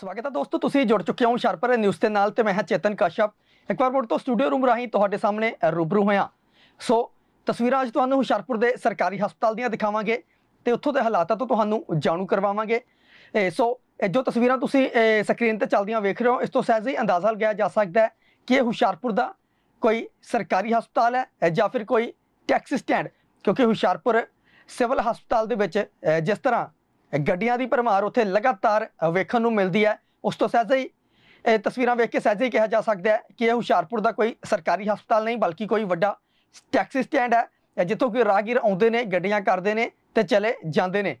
ਸਵਾਗਤ ਹੈ ਦੋਸਤੋ ਤੁਸੀਂ ਜੁੜ ਚੁੱਕੇ ਹੋ ਸ਼ਰਪਰ ਨਿਊਜ਼ ਦੇ ਨਾਲ ਤੇ ਮੈਂ ਹਾਂ ਚੇਤਨ ਕਸ਼ਪ ਇੱਕ ਵਾਰ ਫਿਰ ਤੋਂ ਸਟੂਡੀਓ ਰੂਮ ਰਾਹੀਂ ਤੁਹਾਡੇ ਸਾਹਮਣੇ ਰੂਬਰੂ ਹੋਇਆ ਸੋ ਤਸਵੀਰਾਂ ਅੱਜ ਤੁਹਾਨੂੰ ਹੁਸ਼ਿਆਰਪੁਰ ਦੇ ਸਰਕਾਰੀ ਹਸਪਤਾਲ ਦੀਆਂ ਦਿਖਾਵਾਂਗੇ ਤੇ ਉੱਥੋਂ ਦੇ ਹਾਲਾਤਾਂ ਤੋਂ ਤੁਹਾਨੂੰ ਜਾਣੂ ਕਰਵਾਵਾਂਗੇ ਸੋ ਇਹ ਜੋ ਤਸਵੀਰਾਂ ਤੁਸੀਂ ਸਕਰੀਨ ਤੇ ਚੱਲਦੀਆਂ ਵੇਖ ਰਹੇ ਹੋ ਇਸ ਤੋਂ ਸਹਿਜ ਹੀ ਅੰਦਾਜ਼ਾ ਲਗਾਇਆ ਜਾ ਸਕਦਾ ਹੈ ਕਿ ਇਹ ਹੁਸ਼ਿਆਰਪੁਰ ਦਾ ਕੋਈ ਸਰਕਾਰੀ ਹਸਪਤਾਲ ਹੈ ਜਾਂ ਫਿਰ ਕੋਈ ਟੈਕਸੀ ਸਟੈਂਡ ਕਿਉਂਕਿ ਹੁਸ਼ਿਆਰਪੁਰ ਸਿਵਲ ਹਸਪਤਾਲ ਦੇ ਵਿੱਚ ਜਿਸ ਤਰ੍ਹਾਂ ਗੱਡੀਆਂ ਦੀ ਭਰਮਾਰ ਉੱਥੇ ਲਗਾਤਾਰ ਵੇਖਣ ਨੂੰ ਮਿਲਦੀ ਹੈ ਉਸ ਤੋਂ ਸਹਿਜੇ ਹੀ ਇਹ ਤਸਵੀਰਾਂ ਵੇਖ ਕੇ ਸਹਿਜੇ ਹੀ ਕਿਹਾ ਜਾ ਸਕਦਾ ਹੈ ਕਿ ਇਹ ਹੁਸ਼ਿਆਰਪੁਰ ਦਾ ਕੋਈ ਸਰਕਾਰੀ ਹਸਪਤਾਲ ਨਹੀਂ ਬਲਕਿ ਕੋਈ ਵੱਡਾ ਟੈਕਸੀ ਸਟੈਂਡ ਹੈ ਜਿੱਥੋਂ ਕੋਈ ਰਾਗੀਰ ਆਉਂਦੇ ਨੇ ਗੱਡੀਆਂ ਕਰਦੇ ਨੇ ਤੇ ਚਲੇ ਜਾਂਦੇ ਨੇ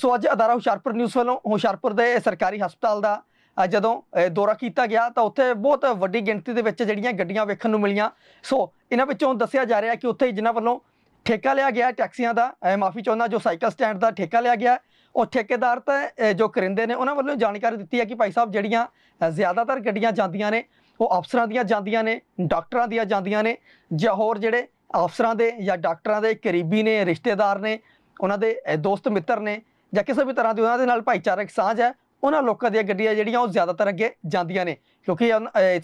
ਸੋ ਅੱਜ ਅਦਾਰਾ ਹੁਸ਼ਿਆਰਪੁਰ ਨਿਊਜ਼ ਵੱਲੋਂ ਹੁਸ਼ਿਆਰਪੁਰ ਦੇ ਸਰਕਾਰੀ ਹਸਪਤਾਲ ਦਾ ਜਦੋਂ ਦੌਰਾ ਕੀਤਾ ਗਿਆ ਤਾਂ ਉੱਥੇ ਬਹੁਤ ਵੱਡੀ ਗਿਣਤੀ ਦੇ ਵਿੱਚ ਜਿਹੜੀਆਂ ਗੱਡੀਆਂ ਵੇਖਣ ਨੂੰ ਮਿਲੀਆਂ ਸੋ ਇਹਨਾਂ ਵਿੱਚੋਂ ਦੱਸਿਆ ਜਾ ਰਿਹਾ ਕਿ ਉੱਥੇ ਜਿਨ੍ਹਾਂ ਵੱਲੋਂ ਠੇਕਾ ਲਿਆ ਗਿਆ ਟੈਕਸੀਆਂ ਦਾ ਮਾਫੀ ਚਾਹੁੰਦਾ ਜੋ ਸਾਈਕਲ ਸਟੈਂਡ ਦਾ ਠੇਕਾ ਲਿਆ ਗਿਆ ਉਹ ਠੇਕੇਦਾਰ ਤਾਂ ਜੋ ਕਰਿੰਦੇ ਨੇ ਉਹਨਾਂ ਵੱਲੋਂ ਜਾਣਕਾਰੀ ਦਿੱਤੀ ਹੈ ਕਿ ਭਾਈ ਸਾਹਿਬ ਜਿਹੜੀਆਂ ਜ਼ਿਆਦਾਤਰ ਗੱਡੀਆਂ ਜਾਂਦੀਆਂ ਨੇ ਉਹ ਅਫਸਰਾਂ ਦੀਆਂ ਜਾਂਦੀਆਂ ਨੇ ਡਾਕਟਰਾਂ ਦੀਆਂ ਜਾਂਦੀਆਂ ਨੇ ਜਾਂ ਹੋਰ ਜਿਹੜੇ ਅਫਸਰਾਂ ਦੇ ਜਾਂ ਡਾਕਟਰਾਂ ਦੇ ਕਰੀਬੀ ਨੇ ਰਿਸ਼ਤੇਦਾਰ ਨੇ ਉਹਨਾਂ ਦੇ ਦੋਸਤ ਮਿੱਤਰ ਨੇ ਜਾਂ ਕਿਸੇ ਵੀ ਤਰ੍ਹਾਂ ਦੀ ਉਹਨਾਂ ਦੇ ਨਾਲ ਭਾਈਚਾਰਕ ਸਾਂਝ ਹੈ ਉਹਨਾਂ ਲੋਕਾਂ ਦੀਆਂ ਗੱਡੀਆਂ ਜਿਹੜੀਆਂ ਉਹ ਜ਼ਿਆਦਾਤਰ ਅੱਗੇ ਜਾਂਦੀਆਂ ਨੇ ਕਿਉਂਕਿ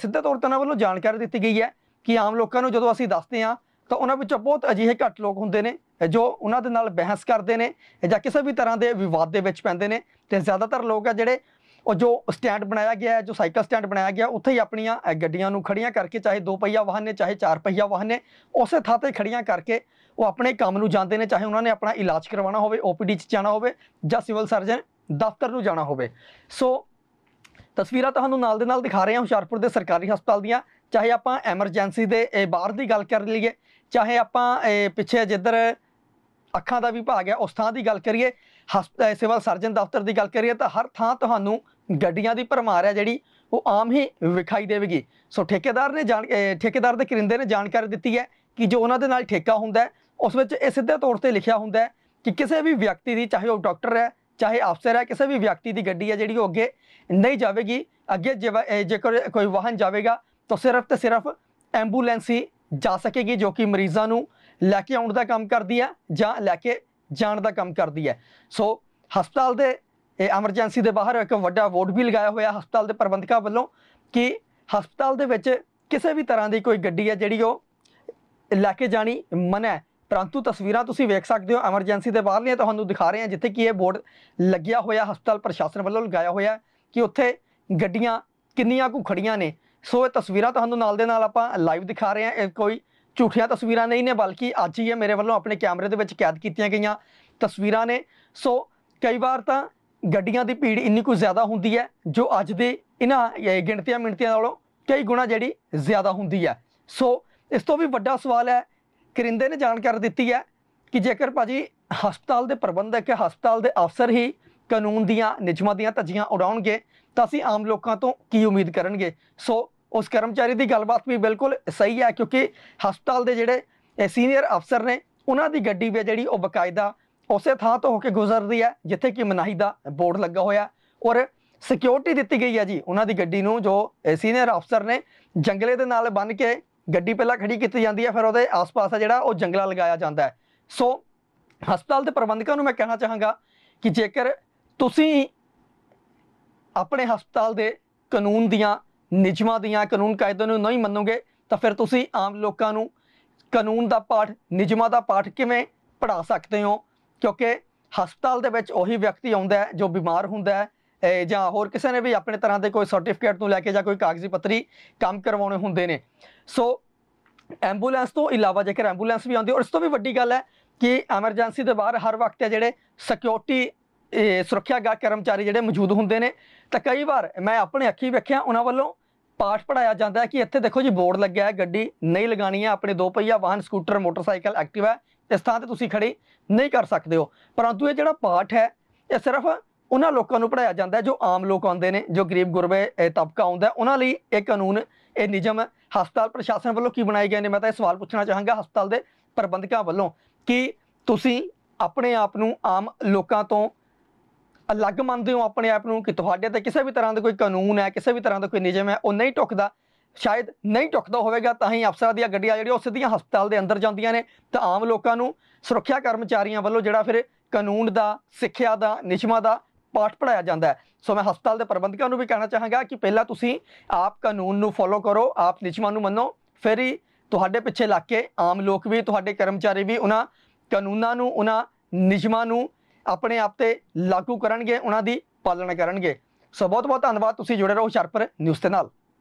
ਸਿੱਧੇ ਤੌਰ ਤੇ ਉਹਨਾਂ ਵੱਲੋਂ ਜਾਣਕਾਰੀ ਦਿੱਤੀ ਗਈ ਹੈ ਕਿ ਆਮ ਲੋਕਾਂ ਨੂੰ ਜਦੋਂ ਅਸੀਂ ਦੱਸਦੇ ਹਾਂ ਤਾਂ ਉਹਨਾਂ ਵਿੱਚੋਂ ਬਹੁਤ ਅਜਿਹੇ ਘੱਟ ਲੋਕ ਹੁੰਦੇ ਨੇ ਜੋ ਉਹਨਾਂ ਦੇ ਨਾਲ ਬਹਿਸ ਕਰਦੇ ਨੇ ਜਾਂ ਕਿਸੇ ਵੀ ਤਰ੍ਹਾਂ ਦੇ ਵਿਵਾਦ ਦੇ ਵਿੱਚ ਪੈਂਦੇ ਨੇ ਤੇ ਜ਼ਿਆਦਾਤਰ ਲੋਕ ਆ ਜਿਹੜੇ ਉਹ ਜੋ ਸਟੈਂਡ ਬਣਾਇਆ ਗਿਆ ਹੈ ਜੋ ਸਾਈਕਲ ਸਟੈਂਡ ਬਣਾਇਆ ਗਿਆ ਉੱਥੇ ਹੀ ਆਪਣੀਆਂ ਗੱਡੀਆਂ ਨੂੰ ਖੜੀਆਂ ਕਰਕੇ ਚਾਹੇ ਦੋ ਪਹੀਆ ਵਾਹਨ ਨੇ ਚਾਹੇ ਚਾਰ ਪਹੀਆ ਵਾਹਨ ਨੇ ਉਸੇ ਥਾਂ ਤੇ ਖੜੀਆਂ ਕਰਕੇ ਉਹ ਆਪਣੇ ਕੰਮ ਨੂੰ ਜਾਂਦੇ ਨੇ ਚਾਹੇ ਉਹਨਾਂ ਨੇ ਆਪਣਾ ਇਲਾਜ ਕਰਵਾਉਣਾ ਹੋਵੇ ਓਪੀਡੀ 'ਚ ਜਾਣਾ ਹੋਵੇ ਜਾਂ ਸਿਵਲ ਸਰਜਨ ਦਫ਼ਤਰ ਨੂੰ ਜਾਣਾ ਹੋਵੇ ਸੋ ਤਸਵੀਰਾਂ ਤੁਹਾਨੂੰ ਨਾਲ ਦੇ ਨਾਲ ਦਿਖਾ ਰਹੇ ਹਾਂ ਹੁਸ਼ਿਆਰਪੁਰ ਦੇ ਸਰਕਾਰੀ ਹਸਪਤਾਲ ਦੀਆਂ ਚਾਹੇ ਆਪਾਂ ਐਮਰਜੈਂਸੀ ਦੇ ਬਾਹਰ ਦੀ ਗੱਲ ਕਰ ਲਈਏ ਚਾਹੇ ਆਪਾਂ ਪਿੱਛੇ ਜਿੱਧਰ ਅੱਖਾਂ ਦਾ ਵਿਭਾਗ ਹੈ ਉਸ ਥਾਂ ਦੀ ਗੱਲ ਕਰੀਏ ਹਸਪਤਾਲ ਸਰਜਨ ਦਫ਼ਤਰ ਦੀ ਗੱਲ ਕਰੀਏ ਤਾਂ ਹਰ ਥਾਂ ਤੁਹਾਨੂੰ ਗੱਡੀਆਂ ਦੀ ਭਰਮਾਰ ਹੈ ਜਿਹੜੀ ਉਹ ਆਮ ਹੀ ਵਿਖਾਈ ਦੇਵੇਗੀ ਸੋ ਠੇਕੇਦਾਰ ਨੇ ਜਾਣ ਠੇਕੇਦਾਰ ਦੇ ਕਰਿੰਦੇ ਨੇ ਜਾਣਕਾਰੀ ਦਿੱਤੀ ਹੈ ਕਿ ਜੋ ਉਹਨਾਂ ਦੇ ਨਾਲ ਠੇਕਾ ਹੁੰਦਾ ਉਸ ਵਿੱਚ ਇਹ ਸਿੱਧੇ ਤੌਰ ਤੇ ਲਿਖਿਆ ਹੁੰਦਾ ਕਿ ਕਿਸੇ ਵੀ ਵਿਅਕਤੀ ਦੀ ਚਾਹੇ ਉਹ ਡਾਕਟਰ ਹੈ ਚਾਹੇ ਅਫਸਰ ਹੈ ਕਿਸੇ ਵੀ ਵਿਅਕਤੀ ਦੀ ਗੱਡੀ ਹੈ ਜਿਹੜੀ ਉਹ ਅੱਗੇ ਨਹੀਂ ਜਾਵੇਗੀ ਅੱਗੇ ਜੇਕਰ ਕੋਈ ਵਾਹਨ ਜਾਵੇਗਾ ਤਾਂ ਸਿਰਫ ਤੇ ਸਿਰਫ ਐਂਬੂਲੈਂਸ ਹੀ ਜਾ ਸਕੇਗੀ ਜੋ ਕਿ ਮਰੀਜ਼ਾਂ ਨੂੰ ਲੈ ਕੇ ਆਉਣ ਦਾ ਕੰਮ ਕਰਦੀ ਹੈ ਜਾਂ ਲੈ ਕੇ ਜਾਣ ਦਾ ਕੰਮ ਕਰਦੀ ਹੈ ਸੋ ਹਸਪਤਾਲ ਦੇ ਐਮਰਜੈਂਸੀ ਦੇ ਬਾਹਰ ਇੱਕ ਵੱਡਾ ਬੋਰਡ ਵੀ ਲਗਾਇਆ ਹੋਇਆ ਹਸਪਤਾਲ ਦੇ ਪ੍ਰਬੰਧਕਾਂ ਵੱਲੋਂ ਕਿ ਹਸਪਤਾਲ ਦੇ ਵਿੱਚ ਕਿਸੇ ਵੀ ਤਰ੍ਹਾਂ ਦੀ ਕੋਈ ਗੱਡੀ ਹੈ ਜਿਹੜੀ ਉਹ ਲੈ ਕੇ ਜਾਣੀ ਮਨਾ ਹੈ ਪਰੰਤੂ ਤਸਵੀਰਾਂ ਤੁਸੀਂ ਵੇਖ ਸਕਦੇ ਹੋ ਐਮਰਜੈਂਸੀ ਦੇ ਬਾਹਰ ਬਾਹਰਲੀਆਂ ਤੁਹਾਨੂੰ ਦਿਖਾ ਰਹੇ ਹਾਂ ਜਿੱਥੇ ਕਿ ਇਹ ਬੋਰਡ ਲੱਗਿਆ ਹੋਇਆ ਹਸਪਤਾਲ ਪ੍ਰਸ਼ਾਸਨ ਵੱਲੋਂ ਲਗਾਇਆ ਹੋਇਆ ਕਿ ਉੱਥੇ ਗੱਡੀਆਂ ਕਿੰਨੀਆਂ ਕੁ ਖੜੀਆਂ ਨੇ ਸੋ ਇਹ ਤਸਵੀਰਾਂ ਤੁਹਾਨੂੰ ਨਾਲ ਦੇ ਨਾਲ ਆਪਾਂ ਲਾਈਵ ਦਿਖਾ ਰਹੇ ਹਾਂ ਇਹ ਕੋਈ ਝੂਠੀਆਂ ਤਸਵੀਰਾਂ ਨਹੀਂ ਨੇ ਬਲਕਿ ਅੱਜ ਹੀ ਇਹ ਮੇਰੇ ਵੱਲੋਂ ਆਪਣੇ ਕੈਮਰੇ ਦੇ ਵਿੱਚ ਕੈਦ ਕੀਤੀਆਂ ਗਈਆਂ ਤਸਵੀਰਾਂ ਨੇ ਸੋ ਕਈ ਵਾਰ ਤਾਂ ਗੱਡੀਆਂ ਦੀ ਭੀੜ ਇੰਨੀ ਕੁ ਜ਼ਿਆਦਾ ਹੁੰਦੀ ਹੈ ਜੋ ਅੱਜ ਦੇ ਇਹਨਾਂ ਗਿਣਤੀਆਂ ਮਿੰਟੀਆਂ ਨਾਲੋਂ ਕਈ ਗੁਣਾ ਜਿਹੜੀ ਜ਼ਿਆਦਾ ਹੁੰਦੀ ਹੈ ਸੋ ਇਸ ਤੋਂ ਵੀ ਵੱਡਾ ਸਵਾਲ ਹੈ ਕਰਿੰਦੇ ਨੇ ਜਾਣਕਾਰੀ ਦਿੱਤੀ ਹੈ ਕਿ ਜੇਕਰ ਭਾਜੀ ਹਸਪਤਾਲ ਦੇ ਪ੍ਰਬੰਧਕ ਹੈ ਹਸਪਤਾਲ ਦੇ ਅਫਸਰ ਹੀ ਕਾਨੂੰਨ ਦੀਆਂ ਨਿਯਮਾਂ ਦੀਆਂ ਧੱਜੀਆਂ ਉਡਾਉਣਗੇ ਤਾਂ ਅਸੀਂ ਆਮ ਲੋਕਾਂ ਤੋਂ ਕੀ ਉਮੀਦ ਕਰਨਗੇ ਸੋ ਉਸ ਕਰਮਚਾਰੀ ਦੀ ਗੱਲਬਾਤ ਵੀ ਬਿਲਕੁਲ ਸਹੀ ਹੈ ਕਿਉਂਕਿ ਹਸਪਤਾਲ ਦੇ ਜਿਹੜੇ ਸੀਨੀਅਰ ਅਫਸਰ ਨੇ ਉਹਨਾਂ ਦੀ ਗੱਡੀ ਵੀ ਜਿਹੜੀ ਉਹ ਬਕਾਇਦਾ ਉਸੇ ਥਾਂ ਤੋਂ ਹੋ ਕੇ ਗੁਜ਼ਰਦੀ ਹੈ ਜਿੱਥੇ ਕਿ ਮਨਾਹੀ ਦਾ ਬੋਰਡ ਲੱਗਾ ਹੋਇਆ ਔਰ ਸਿਕਿਉਰਿਟੀ ਦਿੱਤੀ ਗਈ ਹੈ ਜੀ ਉਹਨਾਂ ਦੀ ਗੱਡੀ ਨੂੰ ਜੋ ਸੀਨੀਅਰ ਅਫਸਰ ਨੇ ਜੰਗਲੇ ਦੇ ਨਾਲ ਬੰਨ ਕੇ ਗੱਡੀ ਪਹਿਲਾਂ ਖੜੀ ਕੀਤੀ ਜਾਂਦੀ ਹੈ ਫਿਰ ਉਹਦੇ ਆਸ-ਪਾਸ ਆ ਜਿਹੜਾ ਉਹ ਜੰਗਲਾ ਲਗਾਇਆ ਜਾਂਦਾ ਹੈ ਸੋ ਹਸਪਤਾਲ ਦੇ ਪ੍ਰਬੰਧਕਾਂ ਨੂੰ ਮੈਂ ਕਹਿਣਾ ਚਾਹਾਂਗਾ ਕਿ ਜੇਕਰ ਤੁਸੀਂ ਆਪਣੇ ਹਸਪਤਾਲ ਦੇ ਕਾਨੂੰਨ ਦੀਆਂ ਨਿਯਮਾਂ ਦੀਆਂ ਕਾਨੂੰਨ ਕਾਇਦੇ ਨੂੰ ਨਹੀਂ ਮੰਨੋਗੇ ਤਾਂ ਫਿਰ ਤੁਸੀਂ ਆਮ ਲੋਕਾਂ ਨੂੰ ਕਾਨੂੰਨ ਦਾ ਪਾਠ ਨਿਯਮਾਂ ਦਾ ਪਾਠ ਕਿਵੇਂ ਪੜਾ ਸਕਦੇ ਹੋ ਕਿਉਂਕਿ ਹਸਪਤਾਲ ਦੇ ਵਿੱਚ ਉਹੀ ਵਿਅਕਤੀ ਆਉਂਦਾ ਹੈ ਜੋ ਬਿਮਾਰ ਹੁੰਦਾ ਹੈ ਜਾਂ ਹੋਰ ਕਿਸੇ ਨੇ ਵੀ ਆਪਣੇ ਤਰ੍ਹਾਂ ਦੇ ਕੋਈ ਸਰਟੀਫਿਕੇਟ ਨੂੰ ਲੈ ਕੇ ਜਾਂ ਕੋਈ ਕਾਗਜ਼ੀ ਪੱਤਰੀ ਕੰਮ ਕਰਵਾਉਣੇ ਹੁੰਦੇ ਨੇ ਸੋ ਐਂਬੂਲੈਂਸ ਤੋਂ ਇਲਾਵਾ ਜੇਕਰ ਐਂਬੂਲੈਂਸ ਵੀ ਆਉਂਦੀ ਔਰ ਇਸ ਤੋਂ ਵੀ ਵੱਡੀ ਗੱਲ ਹੈ ਕਿ ਐਮਰਜੈਂਸੀ ਦੇ ਬਾਹਰ ਹਰ ਵਕਤ ਜਿਹੜੇ ਸਿਕਿਉਰਿਟੀ ਸੁਰੱਖਿਆ ਕਰਮਚਾਰੀ ਜਿਹੜੇ ਮੌਜੂਦ ਹੁੰਦੇ ਨੇ ਤਾਂ ਕਈ ਵਾਰ ਮੈਂ ਆਪਣੇ ਅੱਖੀ ਵੇਖਿਆ ਉਹਨਾਂ ਵੱਲੋਂ ਪਾਠ ਪੜਾਇਆ ਜਾਂਦਾ ਹੈ ਕਿ ਇੱਥੇ ਦੇਖੋ ਜੀ ਬੋਰਡ ਲੱਗਿਆ ਹੈ ਗੱਡੀ ਨਹੀਂ ਲਗਾਣੀ ਹੈ ਆਪਣੇ ਦੋ ਪਹੀਆ ਵਾਹਨ ਸਕੂਟਰ ਮੋਟਰਸਾਈਕਲ ਐਕਟਿਵ ਹੈ ਇਸ ਥਾਂ ਤੇ ਤੁਸੀਂ ਖੜੇ ਨਹੀਂ ਕਰ ਸਕਦੇ ਹੋ ਪਰੰਤੂ ਇਹ ਜਿਹੜਾ ਪਾਠ ਹੈ ਇਹ ਸਿਰਫ ਉਹਨਾਂ ਲੋਕਾਂ ਨੂੰ ਪੜਾਇਆ ਜਾਂਦਾ ਜੋ ਆਮ ਲੋਕ ਆਉਂਦੇ ਨੇ ਜੋ ਗਰੀਬ ਗੁਰਬੇ ਤਬਕਾ ਆਉਂਦਾ ਉਹਨਾਂ ਲਈ ਇਹ ਕਾਨੂੰਨ ਇਹ ਨਿਯਮ ਹਸਪਤਾਲ ਪ੍ਰਸ਼ਾਸਨ ਵੱਲੋਂ ਕੀ ਬਣਾਏ ਗਏ ਨੇ ਮੈਂ ਤਾਂ ਇਹ ਸਵਾਲ ਪੁੱਛਣਾ ਚਾਹਾਂਗਾ ਹਸਪਤਾਲ ਦੇ ਪ੍ਰਬੰਧਕਾਂ ਵੱਲੋਂ ਕਿ ਤੁਸੀਂ ਆਪਣੇ ਆਪ ਨੂੰ ਆਮ ਲੋਕਾਂ ਤੋਂ ਅਲੱਗ ਮੰਨਦੇ ਹੋ ਆਪਣੇ ਆਪ ਨੂੰ ਕਿ ਤੁਹਾਡੇ ਤੇ ਕਿਸੇ ਵੀ ਤਰ੍ਹਾਂ ਦਾ ਕੋਈ ਕਾਨੂੰਨ ਹੈ ਕਿਸੇ ਵੀ ਤਰ੍ਹਾਂ ਦਾ ਕੋਈ ਨਿਯਮ ਹੈ ਉਹ ਨਹੀਂ ਟੁੱਕਦਾ ਸ਼ਾਇਦ ਨਹੀਂ ਟੁੱਕਦਾ ਹੋਵੇਗਾ ਤਾਂ ਹੀ ਅਫਸਰਾਂ ਦੀਆਂ ਗੱਡੀਆਂ ਜਿਹੜੀਆਂ ਉਹ ਸਿੱਧੀਆਂ ਹਸਪਤਾਲ ਦੇ ਅੰਦਰ ਜਾਂਦੀਆਂ ਨੇ ਤਾਂ ਆਮ ਲੋਕਾਂ ਨੂੰ ਸੁਰੱਖਿਆ ਕਰਮਚਾਰੀਆਂ ਵੱਲੋਂ ਜਿਹੜਾ ਫਿਰ ਕਾਨੂੰਨ ਦਾ ਸਿੱਖਿਆ ਦਾ ਨਿਯਮਾ ਦਾ ਪਾਠ ਪੜਾਇਆ ਜਾਂਦਾ ਹੈ ਸੋ ਮੈਂ ਹਸਪਤਾਲ ਦੇ ਪ੍ਰਬੰਧਕਾਂ ਨੂੰ ਵੀ ਕਹਿਣਾ ਚਾਹਾਂਗਾ ਕਿ ਪਹਿਲਾਂ ਤੁਸੀਂ ਆਪ ਕਾਨੂੰਨ ਨੂੰ ਫੋਲੋ ਕਰੋ ਆਪ ਨਿਯਮਾਂ ਨੂੰ ਮੰਨੋ ਫਿਰ ਹੀ ਤੁਹਾਡੇ ਪਿੱਛੇ ਲੱਗ ਕੇ ਆਮ ਲੋਕ ਵੀ ਤੁਹਾਡੇ ਕਰਮਚਾਰੀ ਵੀ ਉਹਨਾਂ ਕਾਨੂੰਨਾਂ ਨੂੰ ਉਹਨਾਂ ਨਿਯਮਾਂ ਨੂੰ ਆਪਣੇ ਆਪ ਤੇ ਲਾਗੂ ਕਰਨਗੇ ਉਹਨਾਂ ਦੀ ਪਾਲਣਾ ਕਰਨਗੇ ਸੋ ਬਹੁਤ ਬਹੁਤ ਧੰਨਵਾਦ ਤੁਸੀਂ ਜੁੜੇ ਰਹੋ ਸ਼ਰਪਰ ਨਿਊਜ਼ ਦੇ ਨਾਲ